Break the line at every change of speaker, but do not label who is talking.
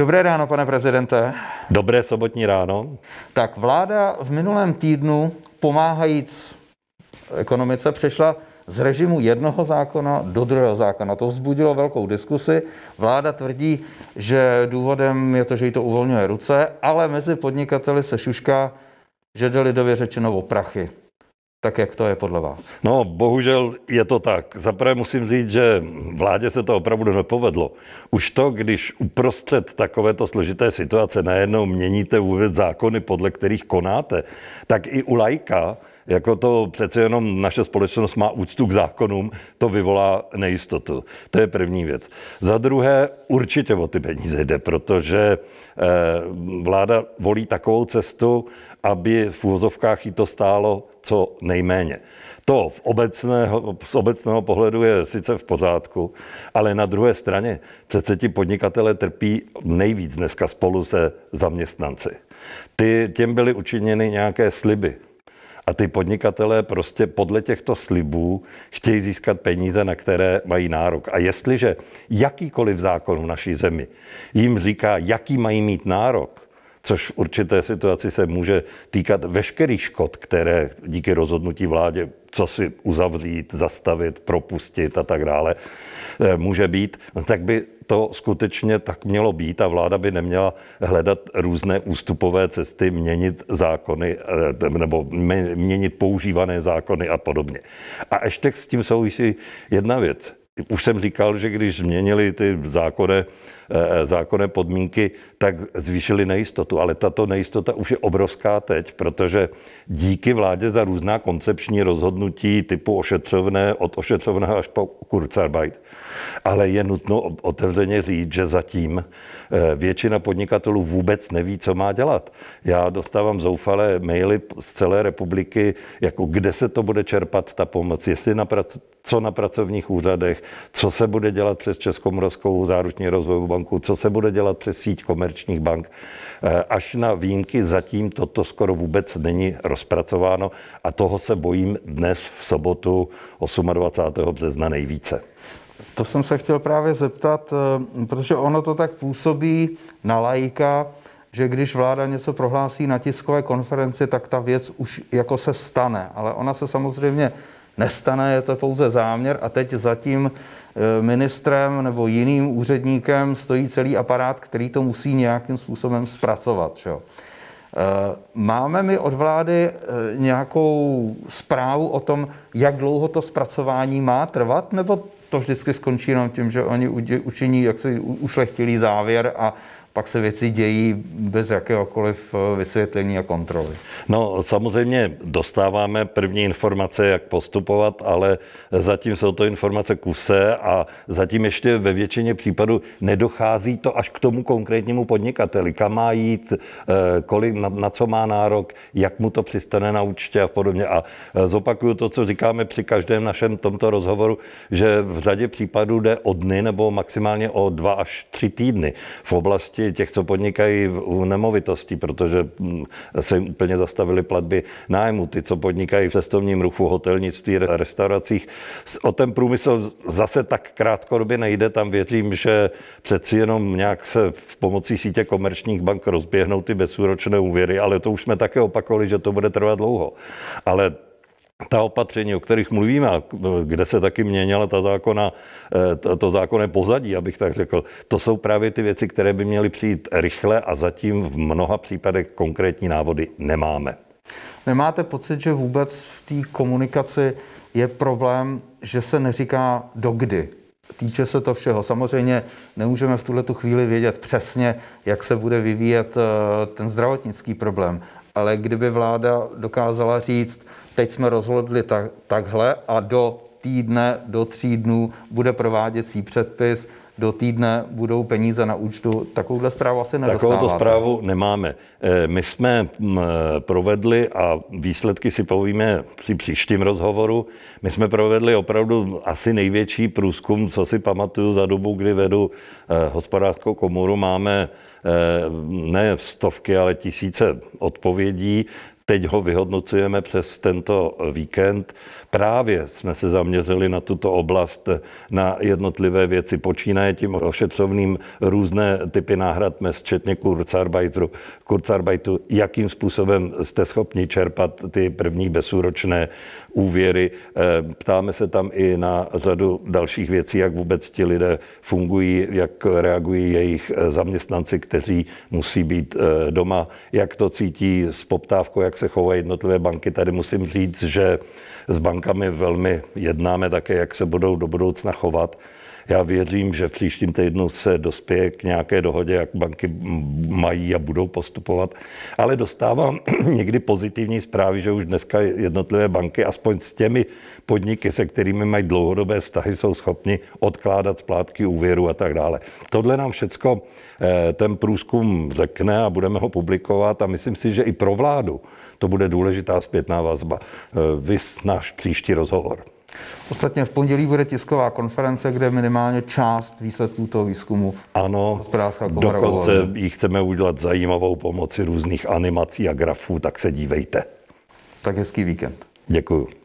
Dobré ráno, pane prezidente. Dobré sobotní ráno. Tak vláda v minulém týdnu pomáhajíc ekonomice přešla z režimu jednoho zákona do druhého zákona. To vzbudilo velkou diskusi. Vláda tvrdí, že důvodem je to, že jí to uvolňuje ruce, ale mezi podnikateli se šušká,
že jde lidově řečeno o prachy tak jak to je podle vás? No, bohužel je to tak. Zaprvé musím říct, že vládě se to opravdu nepovedlo. Už to, když uprostřed takovéto složité situace najednou měníte vůbec zákony, podle kterých konáte, tak i u lajka jako to přece jenom naše společnost má úctu k zákonům, to vyvolá nejistotu. To je první věc. Za druhé, určitě o ty peníze jde, protože eh, vláda volí takovou cestu, aby v úvozovkách jí to stálo co nejméně. To v obecného, z obecného pohledu je sice v pořádku, ale na druhé straně přece ti podnikatele trpí nejvíc dneska spolu se zaměstnanci. Ty, těm byly učiněny nějaké sliby a ty podnikatelé prostě podle těchto slibů chtějí získat peníze, na které mají nárok. A jestliže jakýkoliv zákon v naší zemi jim říká, jaký mají mít nárok, což v určité situaci se může týkat veškerých škod, které díky rozhodnutí vládě, co si uzavřít, zastavit, propustit a tak dále, eh, může být, no tak by to skutečně tak mělo být a vláda by neměla hledat různé ústupové cesty, měnit zákony eh, nebo měnit používané zákony a podobně. A ještě s tím souvisí jedna věc už jsem říkal, že když změnili ty zákonné, eh, eh, zákonné podmínky, tak zvýšili nejistotu, ale tato nejistota už je obrovská teď, protože díky vládě za různá koncepční rozhodnutí typu ošetřovné, od ošetřovného až po Kurzarbeit. Ale je nutno otevřeně říct, že zatím eh, většina podnikatelů vůbec neví, co má dělat. Já dostávám zoufalé maily z celé republiky, jako kde se to bude čerpat ta pomoc, jestli na co na pracovních úřadech, fondech, co se bude dělat přes Českomoravskou záruční rozvojovou banku, co se bude dělat přes síť komerčních bank. Eh, až na výjimky zatím toto skoro vůbec není rozpracováno a toho se bojím dnes v sobotu 28. března nejvíce.
To jsem se chtěl právě zeptat, eh, protože ono to tak působí na lajka, že když vláda něco prohlásí na tiskové konferenci, tak ta věc už jako se stane. Ale ona se samozřejmě nestane, je to pouze záměr a teď zatím eh, ministrem nebo jiným úředníkem stojí celý aparát, který to musí nějakým způsobem zpracovat. Že? Eh, máme my od vlády eh, nějakou zprávu o tom, jak dlouho to zpracování má trvat, nebo to vždycky skončí jenom tím, že oni učiní jaksi ušlechtilý závěr a pak se věci dějí bez
jakéhokoliv eh, vysvětlení a kontroly. No samozřejmě dostáváme první informace, jak postupovat, ale zatím jsou to informace kuse a zatím ještě ve většině případů nedochází to až k tomu konkrétnímu podnikateli, kam má jít, eh, kolik, na, na co má nárok, jak mu to přistane na účtě a podobně. A eh, zopakuju to, co říkáme při každém našem tomto rozhovoru, že v řadě případů jde o dny nebo maximálně o dva až tři týdny v oblasti části těch, co podnikají u nemovitostí, protože mm, se úplně zastavily platby nájmu, ty, co podnikají v cestovním ruchu, hotelnictví, restauracích. O ten průmysl zase tak krátkodobě nejde, tam věřím, že přeci jenom nějak se v pomocí sítě komerčních bank rozběhnou ty bezúročné úvěry, ale to už jsme také opakovali, že to bude trvat dlouho. Ale ta opatření, o kterých mluvíme, a kde se taky měnila ta zákona, eh, to zákonné pozadí, abych tak řekl, to jsou právě ty věci, které by měly přijít rychle a zatím v mnoha případech konkrétní návody nemáme.
Nemáte pocit, že vůbec v té komunikaci je problém, že se neříká dokdy? Týče se to všeho. Samozřejmě nemůžeme v tuhle chvíli vědět přesně, jak se bude vyvíjet eh, ten zdravotnický problém, ale kdyby vláda dokázala říct, teď jsme rozhodli tak, takhle a do týdne, do tří dnů bude prováděcí předpis, do týdne budou peníze na účtu. Takovouhle zprávu asi nedostáváte. Takovou zprávu
nemáme. Eh, my jsme mm, eh, provedli, a výsledky si povíme při příštím rozhovoru, my jsme provedli opravdu asi největší průzkum, co si pamatuju za dobu, kdy vedu eh, hospodářskou komoru. Máme Eh, ne stovky, ale tisíce odpovědí. Teď ho vyhodnocujeme přes tento víkend. Právě jsme se zaměřili na tuto oblast, na jednotlivé věci. Počínaje tím ošetřovným různé typy náhrad mest, včetně kurzarbeitu, kurzarbeitu, jakým způsobem jste schopni čerpat ty první bezúročné úvěry. Eh, ptáme se tam i na řadu dalších věcí, jak vůbec ti lidé fungují, jak reagují jejich eh, zaměstnanci, kteří musí být eh, doma, jak to cítí s poptávkou, jak se chovají jednotlivé banky. Tady musím říct, že s bankami velmi jednáme také, jak se budou do budoucna chovat. Já věřím, že v příštím týdnu se dospěje k nějaké dohodě, jak banky mají a budou postupovat, ale dostávám někdy pozitivní zprávy, že už dneska jednotlivé banky, aspoň s těmi podniky, se kterými mají dlouhodobé vztahy, jsou schopni odkládat splátky úvěru a tak dále. Tohle nám všecko eh, ten průzkum řekne a budeme ho publikovat a myslím si, že i pro vládu to bude důležitá zpětná vazba. Eh, vys náš příští rozhovor.
Ostatně v pondělí bude tisková konference, kde minimálně část výsledků toho výzkumu Ano, dokonce
ji chceme udělat zajímavou pomocí různých animací a grafů, tak se dívejte. Tak hezký víkend. Děkuju.